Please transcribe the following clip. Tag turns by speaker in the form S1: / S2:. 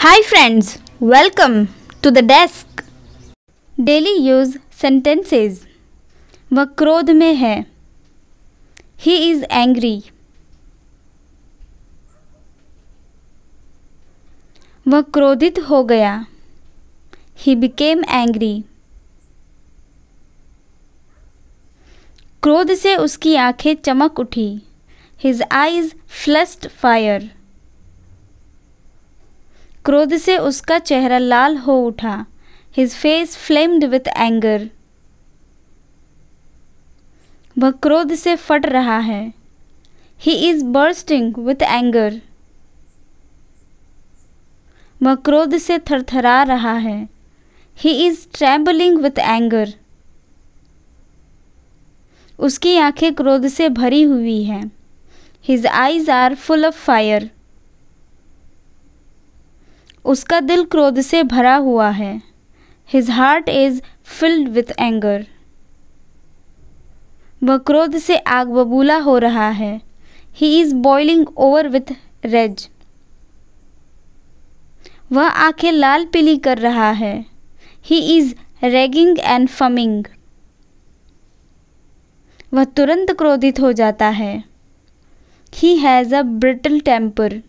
S1: Hi friends, welcome to the desk. Daily use sentences. वह क्रोध में है He is angry. वह क्रोधित हो गया He became angry. क्रोध से उसकी आंखें चमक उठी His eyes flashed fire. क्रोध से उसका चेहरा लाल हो उठा his face flamed with anger वह क्रोध से फट रहा है he is bursting with anger वह क्रोध से थरथरा रहा है he is trembling with anger उसकी आंखें क्रोध से भरी हुई हैं his eyes are full of fire उसका दिल क्रोध से भरा हुआ है his heart is filled with anger वह क्रोध से आग बबूला हो रहा है he is boiling over with raise वह आंखें लाल पीली कर रहा है he is raging and fuming वह तुरंत क्रोधित हो जाता है he has a brittle temper